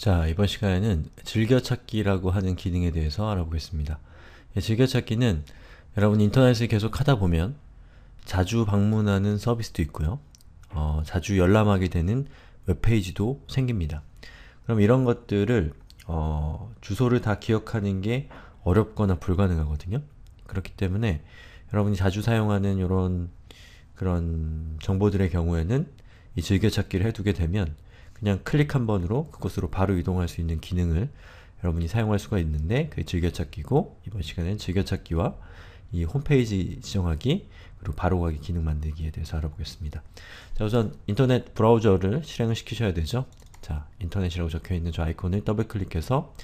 자, 이번 시간에는 즐겨찾기라고 하는 기능에 대해서 알아보겠습니다. 예, 즐겨찾기는 여러분 인터넷을 계속 하다 보면 자주 방문하는 서비스도 있고요. 어, 자주 열람하게 되는 웹페이지도 생깁니다. 그럼 이런 것들을 어, 주소를 다 기억하는 게 어렵거나 불가능하거든요. 그렇기 때문에 여러분이 자주 사용하는 이런 그런 정보들의 경우에는 이 즐겨찾기를 해두게 되면 그냥 클릭 한 번으로 그곳으로 바로 이동할 수 있는 기능을 여러분이 사용할 수가 있는데 그게 즐겨찾기고 이번 시간엔 즐겨찾기와 이 홈페이지 지정하기 그리고 바로가기 기능 만들기에 대해서 알아보겠습니다. 자 우선 인터넷 브라우저를 실행을 시키셔야 되죠. 자 인터넷이라고 적혀있는 저 아이콘을 더블클릭해서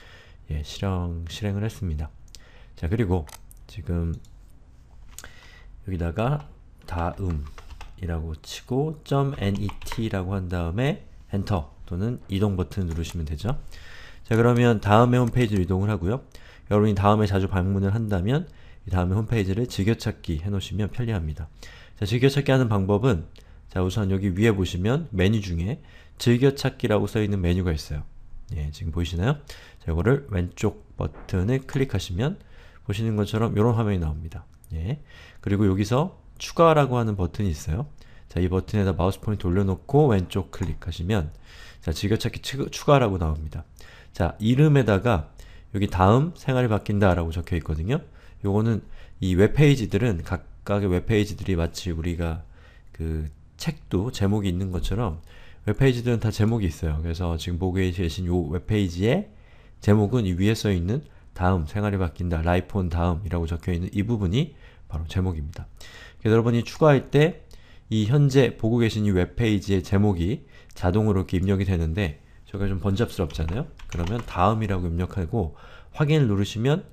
예, 실행, 실행을 했습니다. 자 그리고 지금 여기다가 다음이라고 치고 .net라고 한 다음에 엔터 또는 이동 버튼 누르시면 되죠. 자 그러면 다음에 홈페이지로 이동을 하고요. 여러분이 다음에 자주 방문을 한다면 이 다음에 홈페이지를 즐겨찾기 해놓으시면 편리합니다. 자 즐겨찾기 하는 방법은 자 우선 여기 위에 보시면 메뉴 중에 즐겨찾기라고 써있는 메뉴가 있어요. 예, 지금 보이시나요? 자, 이거를 왼쪽 버튼을 클릭하시면 보시는 것처럼 이런 화면이 나옵니다. 예. 그리고 여기서 추가라고 하는 버튼이 있어요. 자, 이 버튼에다 마우스 포인트 올려놓고 왼쪽 클릭하시면 자, 즐겨찾기 추, 가라고 나옵니다. 자, 이름에다가 여기 다음 생활이 바뀐다 라고 적혀 있거든요. 요거는 이 웹페이지들은 각각의 웹페이지들이 마치 우리가 그 책도 제목이 있는 것처럼 웹페이지들은 다 제목이 있어요. 그래서 지금 보고 계신 요 웹페이지의 제목은 이 위에 써있는 다음, 생활이 바뀐다, 라이폰 다음이라고 적혀있는 이 부분이 바로 제목입니다. 그래서 여러분이 추가할 때이 현재 보고 계신 이 웹페이지의 제목이 자동으로 이렇게 입력이 되는데 저게 좀 번잡스럽잖아요? 그러면 다음이라고 입력하고 확인을 누르시면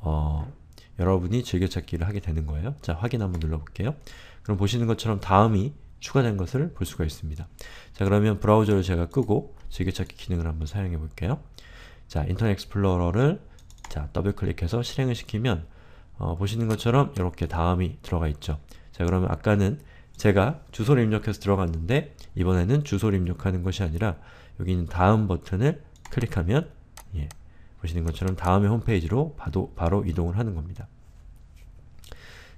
어, 여러분이 즐겨찾기를 하게 되는 거예요. 자, 확인 한번 눌러볼게요. 그럼 보시는 것처럼 다음이 추가된 것을 볼 수가 있습니다. 자, 그러면 브라우저를 제가 끄고 즐겨찾기 기능을 한번 사용해 볼게요. 자, 인터넷 익스플로러를 자, 더블클릭해서 실행을 시키면 어, 보시는 것처럼 이렇게 다음이 들어가 있죠. 자, 그러면 아까는 제가 주소를 입력해서 들어갔는데 이번에는 주소를 입력하는 것이 아니라 여기 있는 다음 버튼을 클릭하면 예, 보시는 것처럼 다음의 홈페이지로 바로, 바로 이동을 하는 겁니다.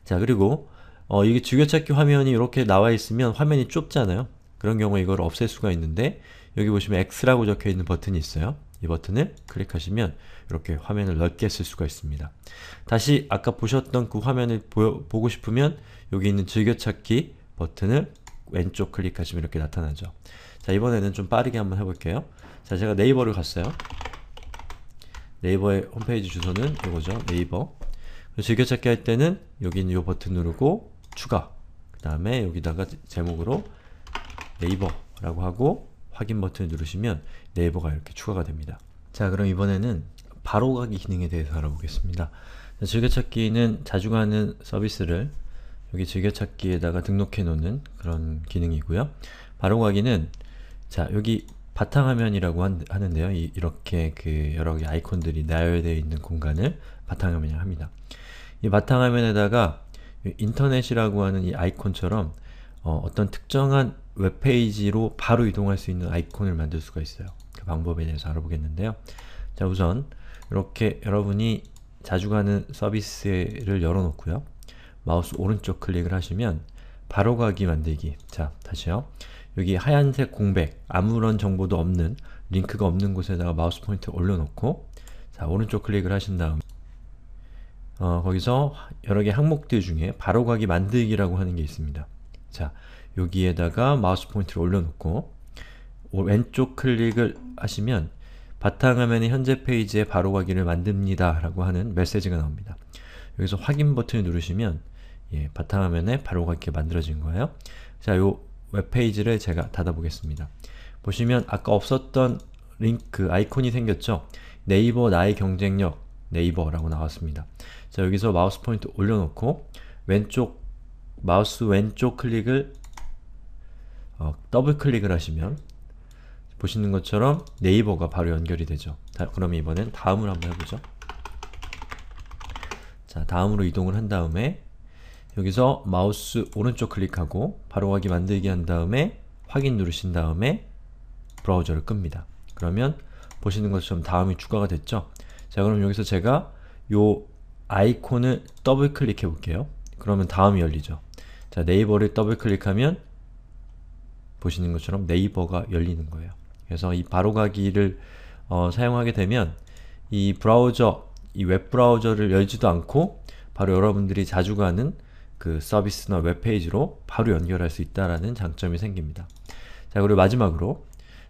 자 그리고 어, 이게 주교찾기 화면이 이렇게 나와 있으면 화면이 좁잖아요. 그런 경우에 이걸 없앨 수가 있는데 여기 보시면 X라고 적혀있는 버튼이 있어요. 이 버튼을 클릭하시면 이렇게 화면을 넓게 쓸 수가 있습니다. 다시 아까 보셨던 그 화면을 보여, 보고 싶으면 여기 있는 즐겨찾기 버튼을 왼쪽 클릭하시면 이렇게 나타나죠. 자 이번에는 좀 빠르게 한번 해볼게요. 자 제가 네이버를 갔어요. 네이버의 홈페이지 주소는 이거죠. 네이버 즐겨찾기 할 때는 여기는 이 버튼 누르고 추가 그 다음에 여기다가 제목으로 네이버라고 하고 확인 버튼을 누르시면 네이버가 이렇게 추가가 됩니다. 자 그럼 이번에는 바로가기 기능에 대해서 알아보겠습니다. 즐겨찾기는 자주 가는 서비스를 여기 즐겨찾기에다가 등록해 놓는 그런 기능이고요. 바로가기는 자 여기 바탕화면이라고 한, 하는데요. 이, 이렇게 그여러가 아이콘들이 나열되어 있는 공간을 바탕화면이라 합니다. 이 바탕화면에다가 인터넷이라고 하는 이 아이콘처럼 어, 떤 특정한 웹페이지로 바로 이동할 수 있는 아이콘을 만들 수가 있어요. 그 방법에 대해서 알아보겠는데요. 자 우선 이렇게 여러분이 자주 가는 서비스를 열어놓고요. 마우스 오른쪽 클릭을 하시면 바로가기 만들기 자, 다시요. 여기 하얀색 공백, 아무런 정보도 없는 링크가 없는 곳에다가 마우스 포인트 올려놓고 자, 오른쪽 클릭을 하신 다음 어, 거기서 여러 개 항목들 중에 바로가기 만들기라고 하는 게 있습니다. 자, 여기에다가 마우스 포인트를 올려놓고 왼쪽 클릭을 하시면 바탕화면의 현재 페이지에 바로가기를 만듭니다 라고 하는 메시지가 나옵니다. 여기서 확인 버튼을 누르시면 예, 바탕화면에 바로가 이렇게 만들어진 거예요. 자, 요 웹페이지를 제가 닫아보겠습니다. 보시면 아까 없었던 링크, 그 아이콘이 생겼죠? 네이버 나의 경쟁력 네이버라고 나왔습니다. 자, 여기서 마우스 포인트 올려놓고 왼쪽, 마우스 왼쪽 클릭을 어, 더블 클릭을 하시면 보시는 것처럼 네이버가 바로 연결이 되죠. 다, 그럼 이번엔 다음을 한번 해보죠. 자, 다음으로 이동을 한 다음에 여기서 마우스 오른쪽 클릭하고 바로가기 만들기 한 다음에 확인 누르신 다음에 브라우저를 끕니다. 그러면 보시는 것처럼 다음이 추가가 됐죠? 자 그럼 여기서 제가 요 아이콘을 더블 클릭해 볼게요. 그러면 다음이 열리죠. 자 네이버를 더블 클릭하면 보시는 것처럼 네이버가 열리는 거예요. 그래서 이 바로가기를 어, 사용하게 되면 이 브라우저, 이 웹브라우저를 열지도 않고 바로 여러분들이 자주 가는 그 서비스나 웹페이지로 바로 연결할 수 있다라는 장점이 생깁니다. 자 그리고 마지막으로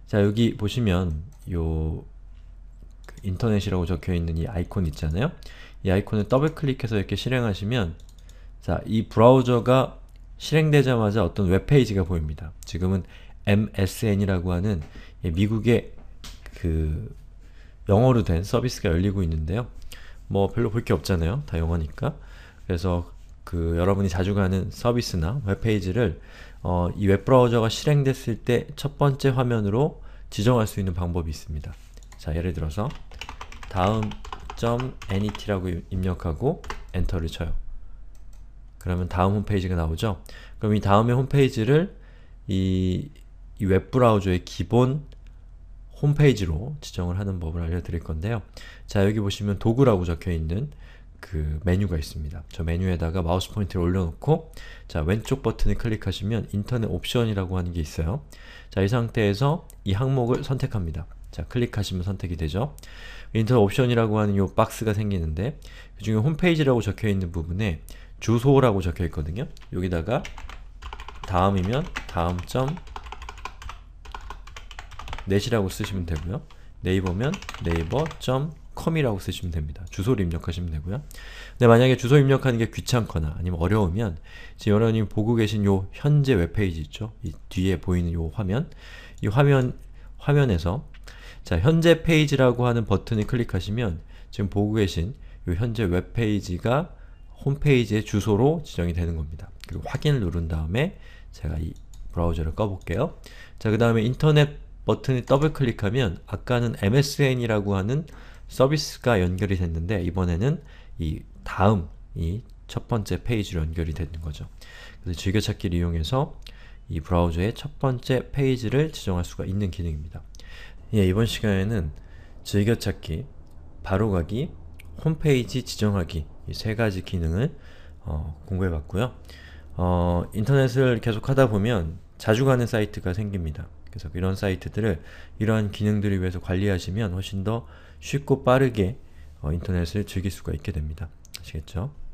자 여기 보시면 요 그 인터넷이라고 적혀있는 이 아이콘 있잖아요. 이 아이콘을 더블클릭해서 이렇게 실행하시면 자이 브라우저가 실행되자마자 어떤 웹페이지가 보입니다. 지금은 MSN이라고 하는 미국의 그 영어로 된 서비스가 열리고 있는데요. 뭐 별로 볼 게 없잖아요. 다 영어니까. 그래서 그 여러분이 자주 가는 서비스나 웹페이지를 어, 이 웹브라우저가 실행됐을 때 첫 번째 화면으로 지정할 수 있는 방법이 있습니다. 자, 예를 들어서 다음 a .net라고 입력하고 엔터를 쳐요. 그러면 다음 홈페이지가 나오죠? 그럼 이 다음의 홈페이지를 이, 이 웹브라우저의 기본 홈페이지로 지정을 하는 법을 알려드릴 건데요. 자, 여기 보시면 도구라고 적혀있는 그 메뉴가 있습니다. 저 메뉴에다가 마우스 포인트를 올려놓고 자 왼쪽 버튼을 클릭하시면 인터넷 옵션이라고 하는 게 있어요. 자이 상태에서 이 항목을 선택합니다. 자 클릭하시면 선택이 되죠. 인터넷 옵션이라고 하는 이 박스가 생기는데 그 중에 홈페이지라고 적혀있는 부분에 주소라고 적혀있거든요. 여기다가 다음이면 다음 점 넷이라고 쓰시면 되고요. 네이버면 네이버 점 com이라고 쓰시면 됩니다. 주소를 입력하시면 되고요. 근데 만약에 주소 입력하는 게 귀찮거나 아니면 어려우면 지금 여러분이 보고 계신 요 현재 웹페이지 있죠? 이 뒤에 보이는 요 화면 이 화면 화면에서 자 현재 페이지라고 하는 버튼을 클릭하시면 지금 보고 계신 요 현재 웹페이지가 홈페이지의 주소로 지정이 되는 겁니다. 그리고 확인을 누른 다음에 제가 이 브라우저를 꺼볼게요. 자, 그 다음에 인터넷 버튼을 더블클릭하면 아까는 msn이라고 하는 서비스가 연결이 됐는데 이번에는 이 다음 이 첫 번째 페이지로 연결이 되는 거죠. 그래서 즐겨찾기를 이용해서 이 브라우저의 첫 번째 페이지를 지정할 수가 있는 기능입니다. 예, 이번 시간에는 즐겨찾기, 바로가기, 홈페이지 지정하기 이 세 가지 기능을 어, 공부해봤고요. 어, 인터넷을 계속 하다 보면 자주 가는 사이트가 생깁니다. 그래서 이런 사이트들을 이러한 기능들을 위해서 관리하시면 훨씬 더 쉽고 빠르게 어, 인터넷을 즐길 수가 있게 됩니다. 아시겠죠?